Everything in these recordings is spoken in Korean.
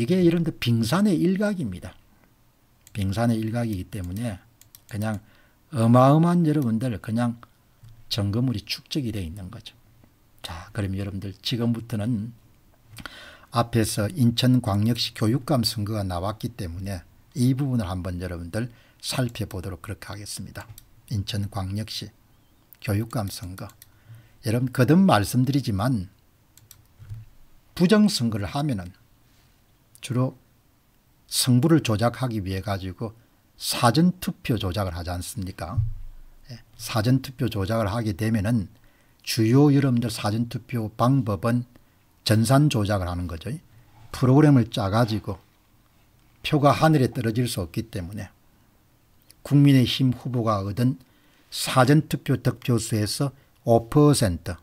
이게 이런 그 빙산의 일각입니다. 빙산의 일각이기 때문에 그냥 어마어마한 여러분들 그냥 점검물이 축적이 되어 있는 거죠. 자, 그럼 여러분들 지금부터는 앞에서 인천광역시 교육감 선거가 나왔기 때문에 이 부분을 한번 여러분들 살펴보도록 그렇게 하겠습니다. 인천광역시 교육감 선거. 여러분 거듭 말씀드리지만 부정선거를 하면은 주로 승부를 조작하기 위해 가지고 사전투표 조작을 하지 않습니까? 예, 사전투표 조작을 하게 되면은 주요 여러분들 사전투표 방법은 전산 조작을 하는 거죠. 프로그램을 짜가지고 표가 하늘에 떨어질 수 없기 때문에 국민의힘 후보가 얻은 사전투표 득표수에서 5%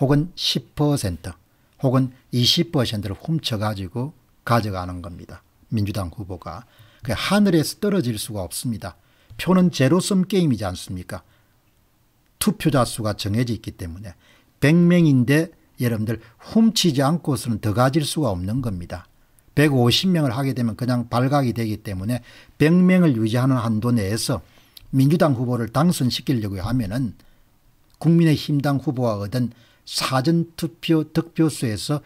혹은 10% 혹은 20%를 훔쳐가지고 가져가는 겁니다. 민주당 후보가. 그 하늘에서 떨어질 수가 없습니다. 표는 제로섬 게임이지 않습니까? 투표자 수가 정해져 있기 때문에 100명인데 여러분들 훔치지 않고서는 더 가질 수가 없는 겁니다. 150명을 하게 되면 그냥 발각이 되기 때문에 100명을 유지하는 한도 내에서 민주당 후보를 당선시키려고 하면은 국민의힘당 후보가 얻은 사전투표 득표수에서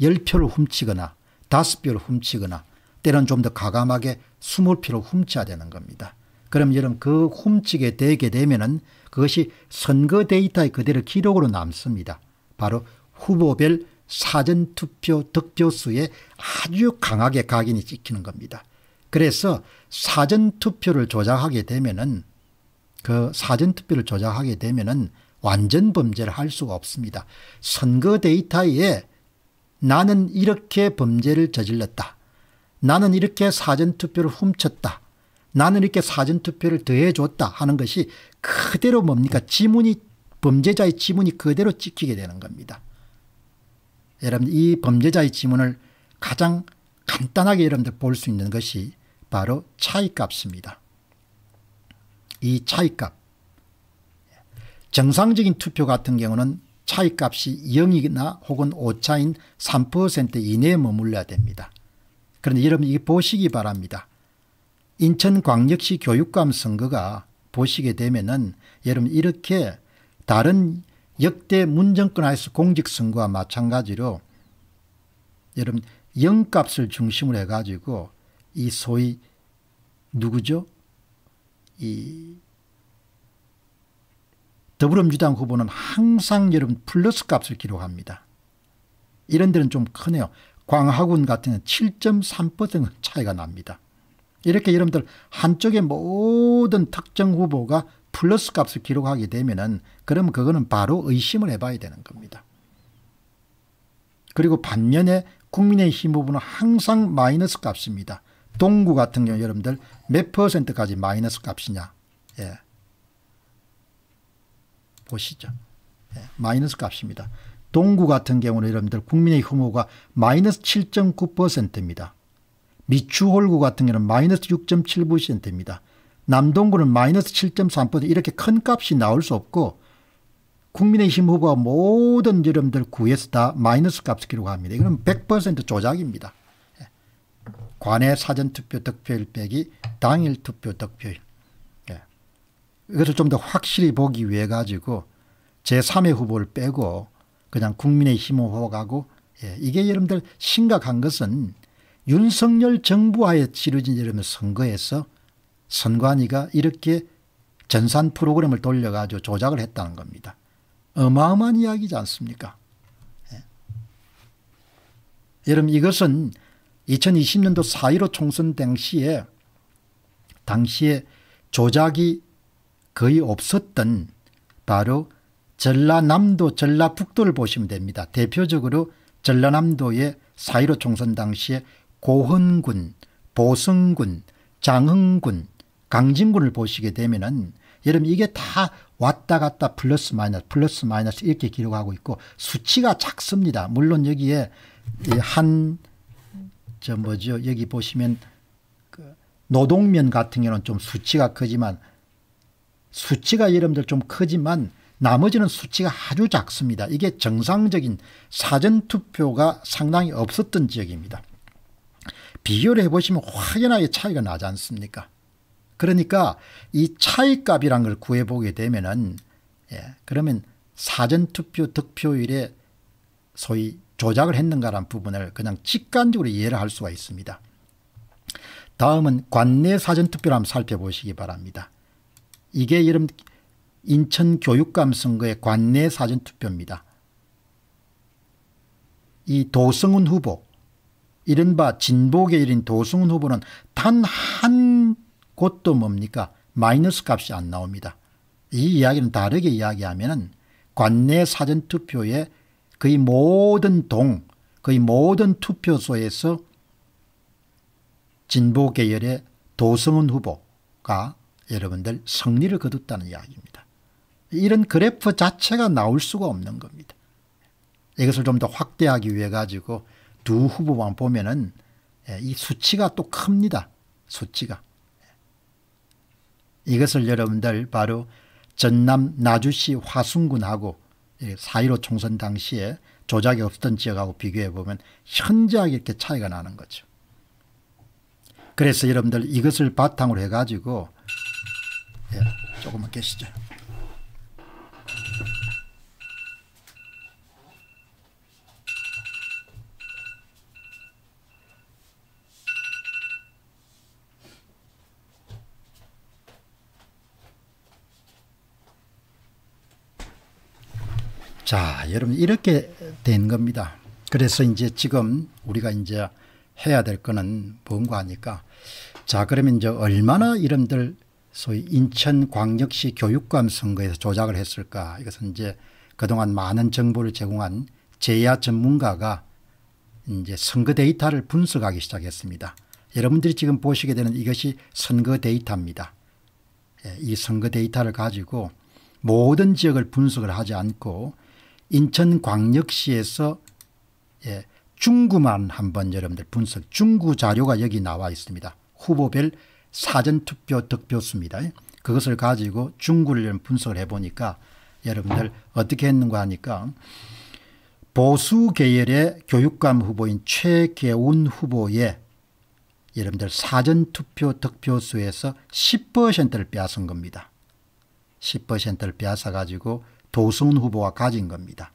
10표를 훔치거나 다섯 표를 훔치거나 때는 좀 더과감하게 스물 표를 훔쳐야 되는 겁니다. 그럼 여러분 그 훔치게 되게 되면은 그것이 선거 데이터의 그대로 기록으로 남습니다. 바로 후보별 사전투표 득표수에 아주 강하게 각인이 찍히는 겁니다. 그래서 사전투표를 조작하게 되면은 그 사전투표를 조작하게 되면은 완전 범죄를 할 수가 없습니다. 선거 데이터에 나는 이렇게 범죄를 저질렀다. 나는 이렇게 사전투표를 훔쳤다. 나는 이렇게 사전투표를 더해줬다 하는 것이 그대로 뭡니까? 지문이, 범죄자의 지문이 그대로 찍히게 되는 겁니다. 여러분, 이 범죄자의 지문을 가장 간단하게 여러분들 볼 수 있는 것이 바로 차이값입니다. 이 차이값. 정상적인 투표 같은 경우는 차익값이 0이나 혹은 오차인 3% 이내에 머물러야 됩니다. 그런데 여러분 이 보시기 바랍니다. 인천광역시 교육감 선거가 보시게 되면은 여러분 이렇게 다른 역대 문정권 하에서 공직선거와 마찬가지로 여러분 영값을 중심으로 해가지고 이 소위 누구죠? 이 더불어민주당 후보는 항상 여러분 플러스 값을 기록합니다. 이런 데는 좀 크네요. 광화군 같은 7.3% 차이가 납니다. 이렇게 여러분들 한쪽의 모든 특정 후보가 플러스 값을 기록하게 되면은 그러면 그거는 바로 의심을 해봐야 되는 겁니다. 그리고 반면에 국민의힘 후보는 항상 마이너스 값입니다. 동구 같은 경우 여러분들 몇 퍼센트까지 마이너스 값이냐. 예. 보시죠. 네, 마이너스 값입니다. 동구 같은 경우는 여러분들 국민의 혐오가 마이너스 7.9%입니다. 미추홀구 같은 경우는 마이너스 6.7%입니다. 남동구는 마이너스 7.3% 이렇게 큰 값이 나올 수 없고 국민의힘 후보가 모든 여러분들 구에서 다 마이너스 값을 기록합니다. 이거100% 조작입니다. 예. 관외 사전투표 득표일 빼기 당일 투표 득표일. 이것을 좀 더 확실히 보기 위해 가지고 제3의 후보를 빼고 그냥 국민의힘 후보가고 예, 이게 여러분들 심각한 것은 윤석열 정부하에 치러진 여러분 선거에서 선관위가 이렇게 전산 프로그램을 돌려가지고 조작을 했다는 겁니다. 어마어마한 이야기지 않습니까? 예. 여러분 이것은 2020년도 4.15 총선 당시에 당시에 조작이 거의 없었던 바로 전라남도, 전라북도를 보시면 됩니다. 대표적으로 전라남도의 4.15 총선 당시에 고헌군, 보성군, 장흥군, 강진군을 보시게 되면은 여러분 이게 다 왔다 갔다 플러스 마이너스 플러스 마이너스 이렇게 기록하고 있고 수치가 작습니다. 물론 여기에 한저 뭐죠 여기 보시면 그 노동면 같은 경우는 좀 수치가 크지만 수치가 여러분들 좀 크지만 나머지는 수치가 아주 작습니다. 이게 정상적인 사전투표가 상당히 없었던 지역입니다. 비교를 해보시면 확연하게 차이가 나지 않습니까? 그러니까 이 차이값이란 걸 구해보게 되면은 예, 그러면 사전투표 득표율에 소위 조작을 했는가라는 부분을 그냥 직관적으로 이해를 할 수가 있습니다. 다음은 관내 사전투표를 한번 살펴보시기 바랍니다. 이게 이름 인천 교육감 선거의 관내 사전투표입니다. 이 도성훈 후보 이른바 진보계열인 도성훈 후보는 단 한 곳도 뭡니까 마이너스 값이 안 나옵니다. 이 이야기는 다르게 이야기하면 관내 사전투표에 거의 모든 동 거의 모든 투표소에서 진보계열의 도성훈 후보가 여러분들 승리를 거뒀다는 이야기입니다. 이런 그래프 자체가 나올 수가 없는 겁니다. 이것을 좀 더 확대하기 위해 가지고 두 후보만 보면은 예, 이 수치가 또 큽니다. 수치가. 예. 이것을 여러분들 바로 전남 나주시 화순군하고 4.15 총선 당시에 조작이 없던 지역하고 비교해 보면 현저하게 이렇게 차이가 나는 거죠. 그래서 여러분들 이것을 바탕으로 해가지고 예, 조금만 계시죠. 자, 여러분 이렇게 된 겁니다. 그래서 이제 지금 우리가 이제 해야 될 거는 뭔가 하니까 자, 그러면 이제 얼마나 이름들 소위 인천광역시 교육감 선거에서 조작을 했을까 이것은 이제 그동안 많은 정보를 제공한 제야 전문가가 이제 선거 데이터를 분석하기 시작했습니다. 여러분들이 지금 보시게 되는 이것이 선거 데이터입니다. 예, 이 선거 데이터를 가지고 모든 지역을 분석을 하지 않고 인천광역시에서 예, 중구만 한번 여러분들 분석 중구 자료가 여기 나와 있습니다. 후보별 사전투표 득표수입니다. 그것을 가지고 중구를 분석을 해보니까 여러분들 어떻게 했는가 하니까 보수 계열의 교육감 후보인 최계운 후보의 여러분들 사전투표 득표수에서 10%를 빼앗은 겁니다. 10%를 빼앗아가지고 도승 후보가 가진 겁니다.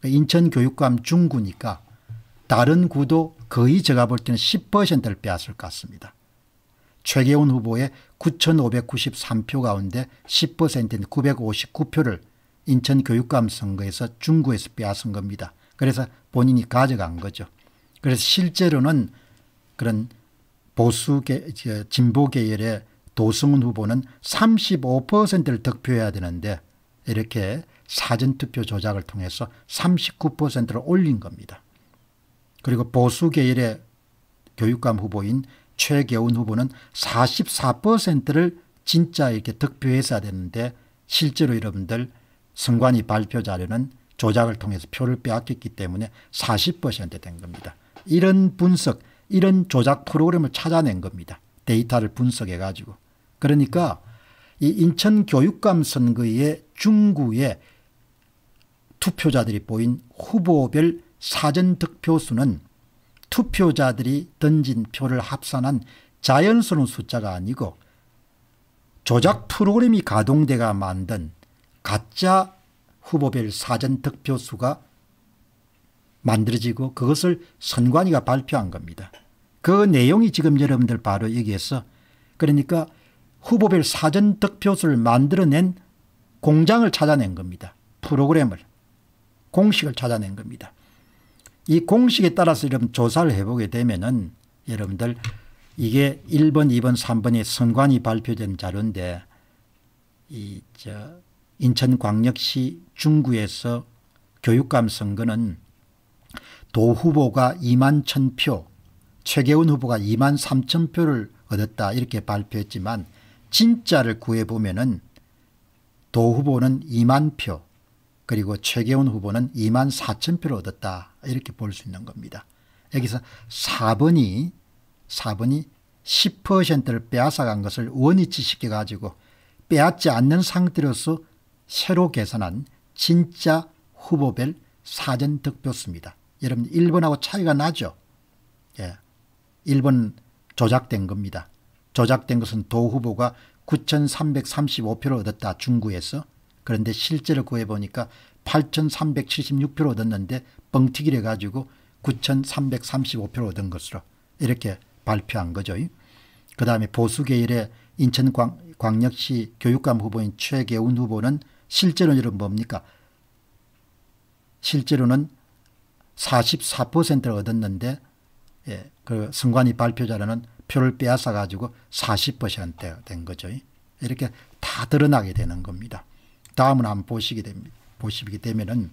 그러니까 인천교육감 중구니까 다른 구도 거의 제가 볼 때는 10%를 빼앗을 것 같습니다. 최계훈 후보의 9,593표 가운데 10%인 959표를 인천교육감 선거에서 중구에서 빼앗은 겁니다. 그래서 본인이 가져간 거죠. 그래서 실제로는 그런 보수 진보 계열의 도승훈 후보는 35%를 득표해야 되는데 이렇게 사전투표 조작을 통해서 39%를 올린 겁니다. 그리고 보수 계열의 교육감 후보인 최계훈 후보는 44%를 진짜이렇게 득표했어야 되는데 실제로 여러분들 선관위 발표 자료는 조작을 통해서 표를 빼앗겼기 때문에 40%된 겁니다. 이런 분석, 이런 조작 프로그램을 찾아낸 겁니다. 데이터를 분석해 가지고. 그러니까 이 인천교육감 선거의 중구에 투표자들이 보인 후보별 사전 득표수는 투표자들이 던진 표를 합산한 자연스러운 숫자가 아니고 조작 프로그램이 가동돼가 만든 가짜 후보별 사전 득표수가 만들어지고 그것을 선관위가 발표한 겁니다. 그 내용이 지금 여러분들 바로 여기에서 그러니까 후보별 사전 득표수를 만들어낸 공장을 찾아낸 겁니다. 프로그램을 공식을 찾아낸 겁니다. 이 공식에 따라서 여러분 조사를 해보게 되면은 여러분들 이게 1번, 2번, 3번이 선관위 발표된 자료인데 이저 인천광역시 중구에서 교육감 선거는 도 후보가 2만 1000표, 최계훈 후보가 2만 3000표를 얻었다 이렇게 발표했지만 진짜를 구해보면은 도 후보는 2만 표 그리고 최계훈 후보는 2만 4천 표를 얻었다 이렇게 볼 수 있는 겁니다. 여기서 4번이 4번이 10%를 빼앗아간 것을 원위치 시켜가지고 빼앗지 않는 상태로서 새로 계산한 진짜 후보별 사전 득표수입니다. 여러분 1번하고 차이가 나죠? 예. 1번 조작된 겁니다. 조작된 것은 도 후보가 9,335표를 얻었다 중구에서 그런데 실제로 구해보니까 8,376표를 얻었는데 뻥튀기를 해 가지고 9,335표를 얻은 것으로 이렇게 발표한 거죠. 그 다음에 보수계일의 인천광역시 교육감 후보인 최계훈 후보는 실제로는 뭡니까? 실제로는 44%를 얻었는데 예, 그 승관이 발표자라는 표를 빼앗아 가지고 40%된 거죠. 이렇게 다 드러나게 되는 겁니다. 다음은 한번 보시게 됩니다. 보십이 되면은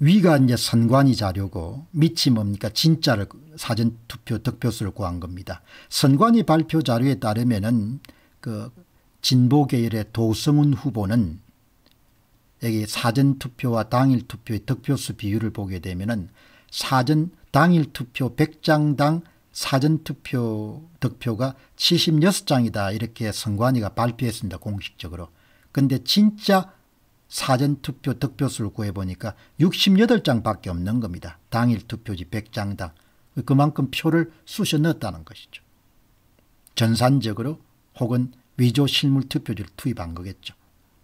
위가 이제 선관위 자료고 밑이 뭡니까 진짜를 사전 투표 득표수를 구한 겁니다. 선관위 발표 자료에 따르면은 그 진보 계열의 도성훈 후보는 여기 사전 투표와 당일 투표의 득표수 비율을 보게 되면은 사전 당일 투표 100장당 사전 투표 득표가 76장이다 이렇게 선관위가 발표했습니다 공식적으로. 근데 진짜 사전투표 득표수를 구해보니까 68장밖에 없는 겁니다. 당일 투표지 100장당. 그만큼 표를 쑤셔 넣었다는 것이죠. 전산적으로 혹은 위조 실물 투표지를 투입한 거겠죠.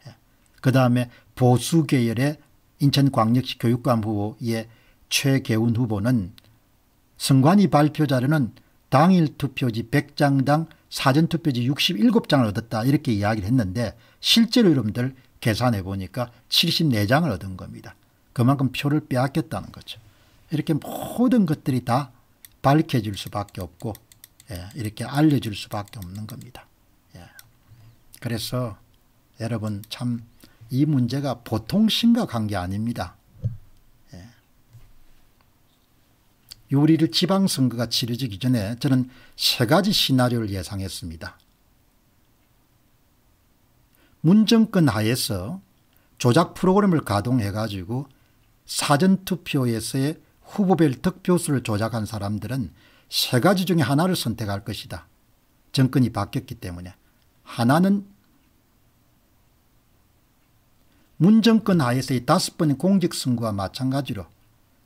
예. 그 다음에 보수 계열의 인천광역시 교육감 후보의 최계훈 후보는 승관이 발표 자료는 당일 투표지 100장당 사전투표지 67장을 얻었다 이렇게 이야기를 했는데 실제로 여러분들 계산해 보니까 74장을 얻은 겁니다. 그만큼 표를 빼앗겼다는 거죠. 이렇게 모든 것들이 다 밝혀질 수밖에 없고 예, 이렇게 알려질 수밖에 없는 겁니다. 예. 그래서 여러분 참 이 문제가 보통 심각한 게 아닙니다. 예. 유리를 지방선거가 치러지기 전에 저는 세 가지 시나리오를 예상했습니다. 문정권 하에서 조작 프로그램을 가동해가지고 사전투표에서의 후보별 득표수를 조작한 사람들은 세 가지 중에 하나를 선택할 것이다. 정권이 바뀌었기 때문에. 하나는 문정권 하에서의 다섯 번의 공직선거와 마찬가지로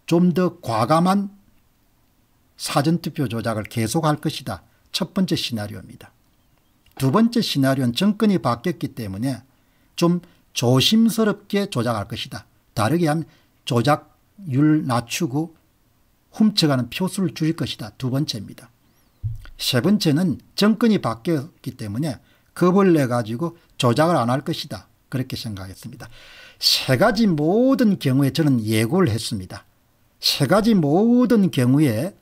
좀 더 과감한 사전투표 조작을 계속할 것이다. 첫 번째 시나리오입니다. 두 번째 시나리오는 정권이 바뀌었기 때문에 좀 조심스럽게 조작할 것이다. 다르게 하면 조작률 낮추고 훔쳐가는 표수를 줄일 것이다. 두 번째입니다. 세 번째는 정권이 바뀌었기 때문에 겁을 내가지고 조작을 안 할 것이다. 그렇게 생각했습니다. 세 가지 모든 경우에 저는 예고를 했습니다. 세 가지 모든 경우에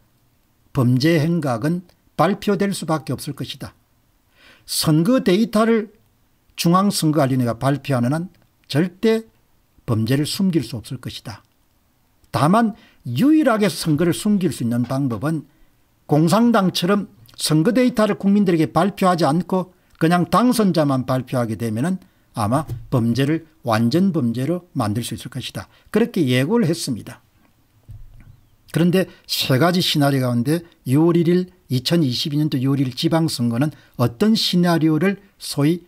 범죄 행각은 발표될 수밖에 없을 것이다. 선거 데이터를 중앙선거관리위원회가 발표하는 한 절대 범죄를 숨길 수 없을 것이다. 다만 유일하게 선거를 숨길 수 있는 방법은 공산당처럼 선거 데이터를 국민들에게 발표하지 않고 그냥 당선자만 발표하게 되면 아마 범죄를 완전 범죄로 만들 수 있을 것이다. 그렇게 예고를 했습니다. 그런데 세 가지 시나리오 가운데 6월 1일 2022년도 요월일 지방선거는 어떤 시나리오를 소위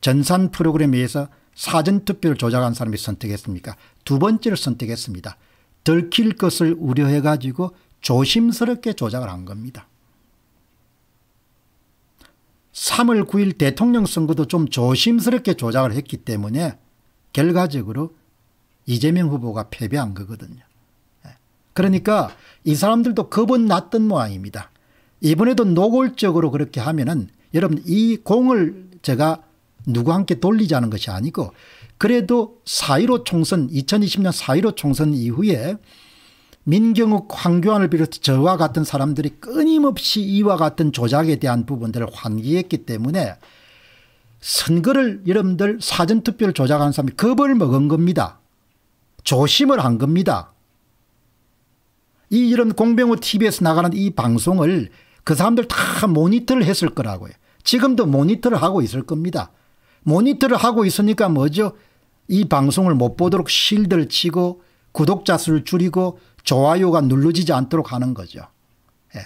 전산 프로그램에 의해서 사전투표를 조작한 사람이 선택했습니까? 두 번째를 선택했습니다. 들킬 것을 우려해가지고 조심스럽게 조작을 한 겁니다. 3월 9일 대통령 선거도 좀 조심스럽게 조작을 했기 때문에 결과적으로 이재명 후보가 패배한 거거든요. 예. 그러니까 이 사람들도 겁은 났던 모양입니다. 이번에도 노골적으로 그렇게 하면은 여러분 이 공을 제가 누구 함께 돌리자는 것이 아니고 그래도 4.15 총선 2020년 4.15 총선 이후에 민경욱 황교안을 비롯해 저와 같은 사람들이 끊임없이 이와 같은 조작에 대한 부분들을 환기했기 때문에 선거를 여러분들 사전투표를 조작하는 사람이 겁을 먹은 겁니다. 조심을 한 겁니다. 이 이런 공병호 TV에서 나가는 이 방송을 그 사람들 다 모니터를 했을 거라고요. 지금도 모니터를 하고 있을 겁니다. 모니터를 하고 있으니까 뭐죠? 이 방송을 못 보도록 실드를 치고 구독자 수를 줄이고 좋아요가 눌러지지 않도록 하는 거죠. 예.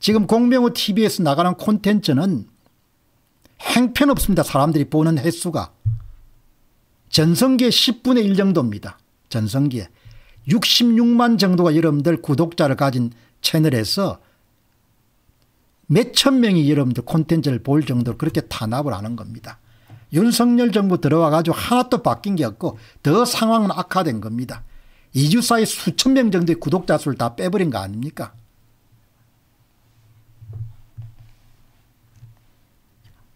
지금 공명호 TV에서 나가는 콘텐츠는 행편없습니다. 사람들이 보는 횟수가. 전성기의 10분의 1 정도입니다. 전성기에. 66만 정도가 여러분들 구독자를 가진 채널에서 몇천 명이 여러분들 콘텐츠를 볼 정도로 그렇게 탄압을 하는 겁니다. 윤석열 정부 들어와 가지고 하나도 바뀐 게 없고 더 상황은 악화된 겁니다. 2주 사이 수천 명 정도의 구독자 수를 다 빼버린 거 아닙니까?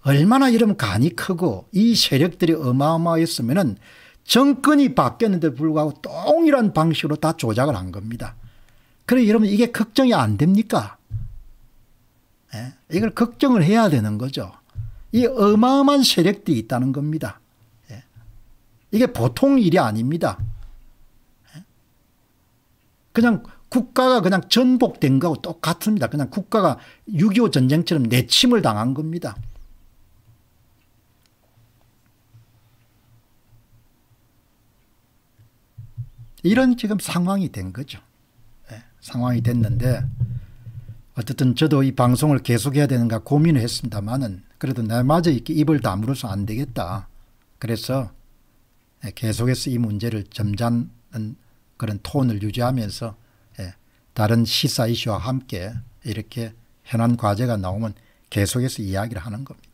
얼마나 이러면 간이 크고 이 세력들이 어마어마했으면 은 정권이 바뀌었는데 불구하고 동일한 방식으로 다 조작을 한 겁니다. 그래 여러분 이게 걱정이 안 됩니까? 예? 이걸 걱정을 해야 되는 거죠. 이 어마어마한 세력들이 있다는 겁니다. 예? 이게 보통 일이 아닙니다. 예? 그냥 국가가 그냥 전복된 거하고 똑같습니다. 그냥 국가가 6.25 전쟁처럼 내침을 당한 겁니다. 이런 지금 상황이 된 거죠. 상황이 됐는데 어쨌든 저도 이 방송을 계속해야 되는가 고민을 했습니다만은 그래도 나마저 이렇게 입을 다물어서 안 되겠다. 그래서 예, 계속해서 이 문제를 점잖은 그런 톤을 유지하면서 예, 다른 시사 이슈와 함께 이렇게 현안 과제가 나오면 계속해서 이야기를 하는 겁니다.